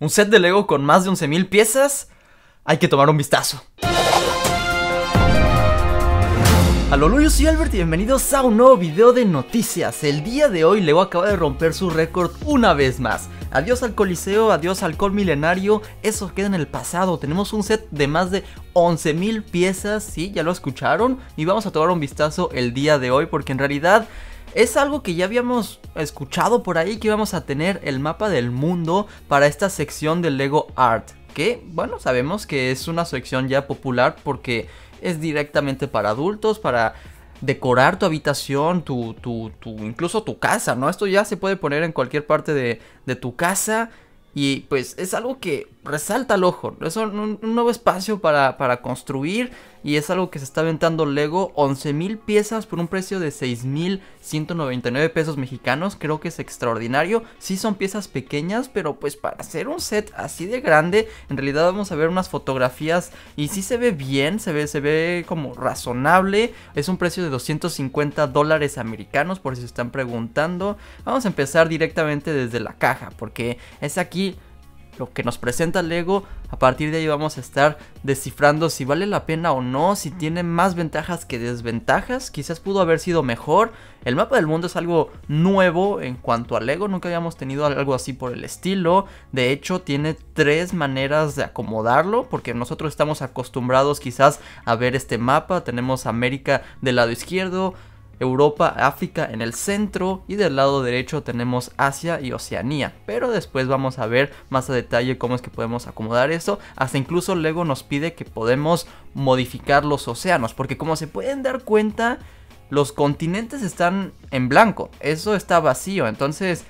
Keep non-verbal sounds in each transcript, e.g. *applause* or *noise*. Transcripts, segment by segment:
un set de Lego con más de 11.000 piezas, hay que tomar un vistazo. hola! yo soy Albert y bienvenidos a un nuevo video de noticias. El día de hoy Lego acaba de romper su récord una vez más. Adiós al Coliseo, adiós al Col Milenario, eso queda en el pasado. Tenemos un set de más de 11.000 piezas, sí, ya lo escucharon. Y vamos a tomar un vistazo el día de hoy porque en realidad es algo que ya habíamos escuchado por ahí que íbamos a tener el mapa del mundo para esta sección del Lego Art. Que, bueno, sabemos que es una sección ya popular porque es directamente para adultos, para decorar tu habitación, tu, incluso tu casa, ¿no? Esto ya se puede poner en cualquier parte de, de tu casa. Y pues es algo que resalta el ojo. Es un, nuevo espacio para, construir y es algo que se está aventando Lego. 11.000 piezas por un precio de 6.199 pesos mexicanos. Creo que es extraordinario. si son piezas pequeñas, pero pues para hacer un set así de grande, en realidad vamos a ver unas fotografías y si se ve bien, se ve, se ve como razonable. Es un precio de 250 dólares americanos por si se están preguntando. Vamos a empezar directamente desde la caja porque es aquí lo que nos presenta Lego. A partir de ahí vamos a estar descifrando si vale la pena o no, si tiene más ventajas que desventajas, quizás pudo haber sido mejor. El mapa del mundo es algo nuevo en cuanto a Lego, nunca habíamos tenido algo así por el estilo. De hecho, tiene tres maneras de acomodarlo, porque nosotros estamos acostumbrados quizás a ver este mapa. Tenemos América del lado izquierdo, Europa, África en el centro y del lado derecho tenemos Asia y Oceanía. Pero después vamos a ver más a detalle cómo es que podemos acomodar eso. Hasta incluso Lego nos pide que podemos modificar los océanos. Porque como se pueden dar cuenta, los continentes están en blanco. Eso está vacío. Entonces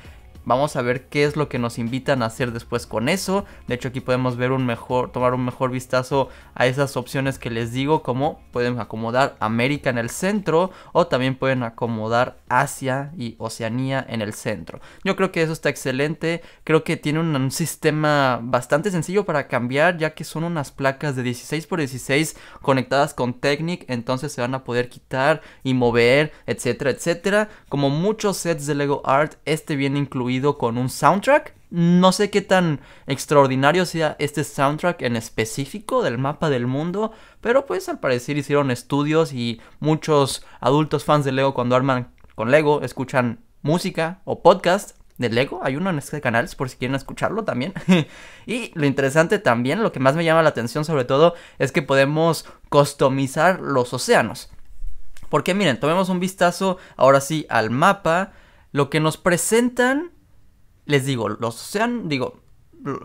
Vamos a ver qué es lo que nos invitan a hacer después con eso. De hecho, aquí podemos ver un mejor, tomar un mejor vistazo a esas opciones que les digo, como pueden acomodar América en el centro o también pueden acomodar Asia y Oceanía en el centro. Yo creo que eso está excelente. Creo que tiene un, sistema bastante sencillo para cambiar, ya que son unas placas de 16 x 16 conectadas con Technic, entonces se van a poder quitar y mover, etcétera, etcétera. Como muchos sets de Lego Art, este viene incluido con un soundtrack. No sé qué tan extraordinario sea este soundtrack en específico del mapa del mundo, pero pues al parecer hicieron estudios y muchos adultos fans de Lego cuando arman con Lego escuchan música o podcast de Lego. Hay uno en este canal por si quieren escucharlo también. *laughs* y lo interesante también, lo que más me llama la atención sobre todo, es que podemos customizar los océanos. Porque miren, tomemos un vistazo ahora sí al mapa. Lo que nos presentan les digo, los océanos, digo,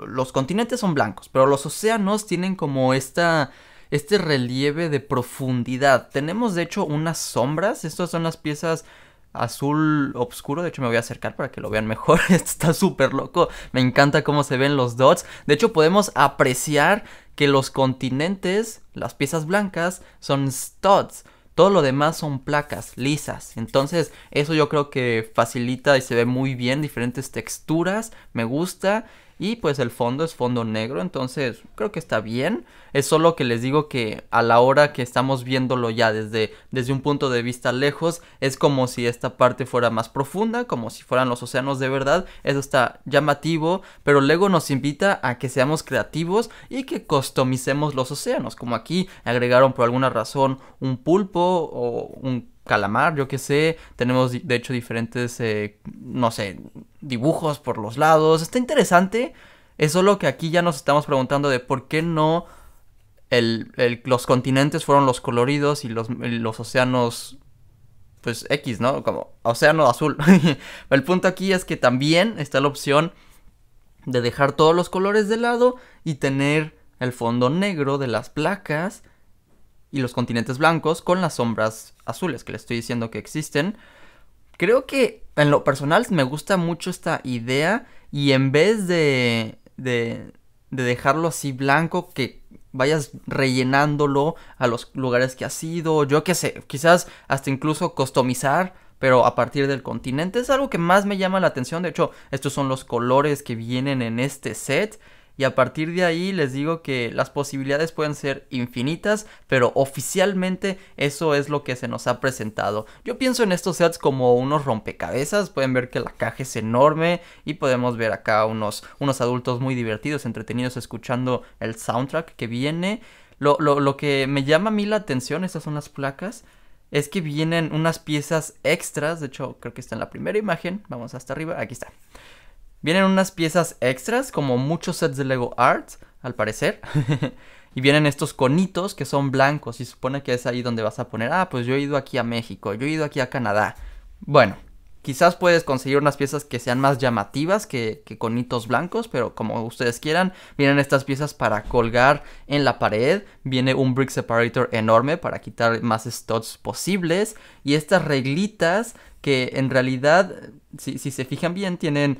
los continentes son blancos, pero los océanos tienen como esta este relieve de profundidad. Tenemos de hecho unas sombras, estas son las piezas azul oscuro, de hecho me voy a acercar para que lo vean mejor, *laughs* Esto está súper loco, me encanta cómo se ven los dots, de hecho podemos apreciar que los continentes, las piezas blancas, son studs, todo lo demás son placas lisas. Entonces eso yo creo que facilita y se ve muy bien diferentes texturas. Me gusta. Y pues el fondo es fondo negro, entonces creo que está bien. Es solo que les digo que a la hora que estamos viéndolo ya desde, desde un punto de vista lejos, es como si esta parte fuera más profunda, como si fueran los océanos de verdad. Eso está llamativo, pero luego nos invita a que seamos creativos y que customicemos los océanos. Como aquí agregaron por alguna razón un pulpo o un calamar, yo qué sé. Tenemos de hecho diferentes, eh, no sé, dibujos por los lados. Está interesante. Es solo que aquí ya nos estamos preguntando de por qué no los continentes fueron los coloridos y los, los océanos, pues X, ¿no? Como océano azul. *laughs* el punto aquí es que también está la opción de dejar todos los colores de lado y tener el fondo negro de las placas y los continentes blancos con las sombras azules que le estoy diciendo que existen. Creo que en lo personal me gusta mucho esta idea y en vez de, de, de dejarlo así blanco, que vayas rellenándolo a los lugares que has ido, yo qué sé, quizás hasta incluso customizar pero a partir del continente. Es algo que más me llama la atención. De hecho, estos son los colores que vienen en este set y a partir de ahí les digo que las posibilidades pueden ser infinitas, pero oficialmente eso es lo que se nos ha presentado. Yo pienso en estos sets como unos rompecabezas, pueden ver que la caja es enorme y podemos ver acá unos, unos adultos muy divertidos, entretenidos escuchando el soundtrack que viene. Lo, lo que me llama a mí la atención, estas son las placas, es que vienen unas piezas extras, de hecho creo que está en la primera imagen, vamos hasta arriba, aquí está. Vienen unas piezas extras, como muchos sets de Lego Arts, al parecer. *laughs* y vienen estos conitos que son blancos y supone que es ahí donde vas a poner, ah, pues yo he ido aquí a México, yo he ido aquí a Canadá. Bueno, quizás puedes conseguir unas piezas que sean más llamativas que, que conitos blancos, pero como ustedes quieran, vienen estas piezas para colgar en la pared, viene un brick separator enorme para quitar más studs posibles y estas reglitas que en realidad, si, se fijan bien, tienen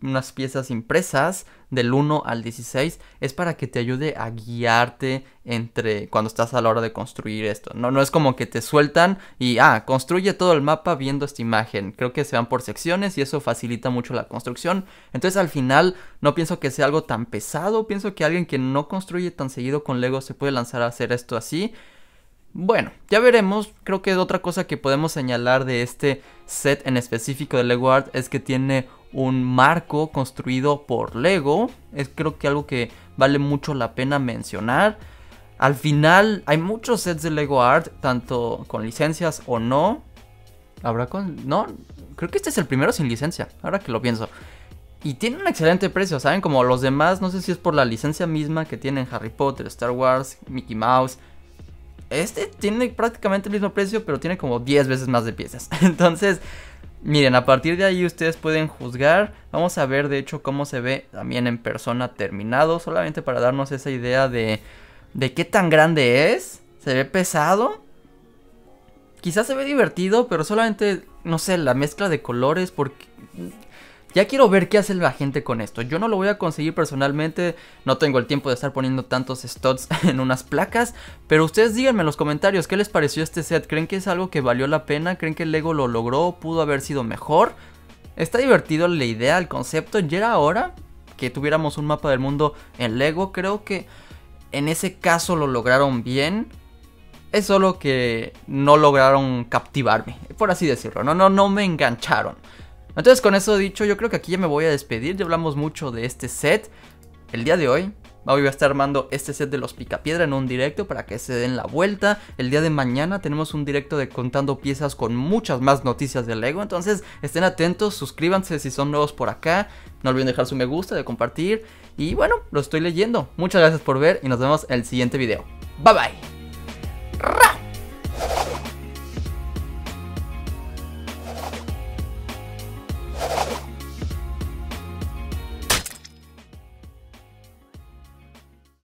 unas piezas impresas del 1 al 16. Es para que te ayude a guiarte entre cuando estás a la hora de construir esto. No, no es como que te sueltan y, ah, construye todo el mapa viendo esta imagen. Creo que se van por secciones y eso facilita mucho la construcción. Entonces al final no pienso que sea algo tan pesado. Pienso que alguien que no construye tan seguido con Lego se puede lanzar a hacer esto así. Bueno, ya veremos, creo que otra cosa que podemos señalar de este set en específico de Lego Art es que tiene un marco construido por Lego, es creo que algo que vale mucho la pena mencionar. Al final hay muchos sets de Lego Art, tanto con licencias o no. Habrá con... No, creo que este es el primero sin licencia, ahora que lo pienso. Y tiene un excelente precio, ¿saben? Como los demás, no sé si es por la licencia misma que tienen Harry Potter, Star Wars, Mickey Mouse, este tiene prácticamente el mismo precio, pero tiene como 10 veces más de piezas. *laughs* Entonces, miren, a partir de ahí ustedes pueden juzgar. Vamos a ver de hecho cómo se ve también en persona terminado, solamente para darnos esa idea de, de qué tan grande es. Se ve pesado. Quizás se ve divertido, pero solamente, no sé, la mezcla de colores, porque ya quiero ver qué hace la gente con esto. Yo no lo voy a conseguir personalmente, no tengo el tiempo de estar poniendo tantos stots *laughs* en unas placas, pero ustedes díganme en los comentarios qué les pareció este set. ¿Creen que es algo que valió la pena? ¿Creen que el Lego lo logró? ¿Pudo haber sido mejor? Está divertido la idea, el concepto, y era ahora que tuviéramos un mapa del mundo en Lego, creo que en ese caso lo lograron bien. Es solo que no lograron captivarme, por así decirlo. No, no, no me engancharon. Entonces con eso dicho, yo creo que aquí ya me voy a despedir. Ya hablamos mucho de este set. El día de hoy Hoy voy a estar armando este set de los picapiedra en un directo para que se den la vuelta. El día de mañana tenemos un directo de contando piezas con muchas más noticias de Lego. Entonces estén atentos, suscríbanse si son nuevos por acá. No olviden dejar su me gusta, de compartir. Y bueno, lo estoy leyendo. Muchas gracias por ver y nos vemos en el siguiente video. Bye bye.